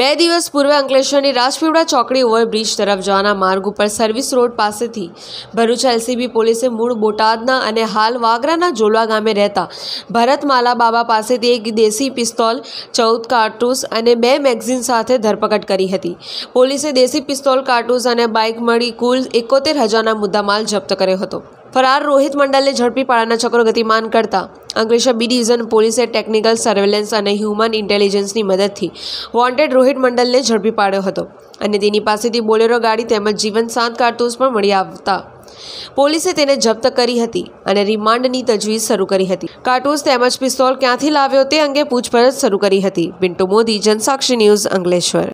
બે દિવસ પૂર્વે અંકલેશ્વરની રાજપીપળા ચોકડી ઓવરબ્રિજ તરફ જવાના માર્ગ ઉપર સર્વિસ રોડ પાસેથી ભરૂચ એલસીબી પોલીસે મૂળ બોટાદના અને હાલ વાગરાના જોલવા ગામે રહેતા ભરતમાલા બાબા પાસેથી એક દેશી પિસ્તોલ ચૌદ કારતૂસ અને બે મેગઝીન સાથે ધરપકડ કરી હતી પોલીસે દેશી પિસ્તોલ કારતૂસ અને બાઇક મળી કુલ એકોતેર હજારના મુદ્દામાલ જપ્ત કર્યો હતો ફરાર રોહિત મંડલને ઝડપી પાડાના ચક્રો ગતિમાન કરતા અંકલેશ્વર બી ડિવિઝન પોલીસે ટેકનિકલ સર્વેલન્સ અને હ્યુમન ઇન્ટેલિજન્સની મદદથી વોન્ટેડ રોહિત મંડલને ઝડપી પાડ્યો હતો અને તેની પાસેથી બોલેરો ગાડી તેમજ જીવન શાંત કારતૂસ પણ મળી આવતા પોલીસે તેને જપ્ત કરી હતી અને રિમાન્ડની તજવીજ શરૂ કરી હતી કારતૂસ તેમજ પિસ્તોલ ક્યાંથી લાવ્યો તે અંગે પૂછપરછ શરૂ કરી હતી પિન્ટુ મોદી જનસાક્ષી ન્યૂઝ અંકલેશ્વર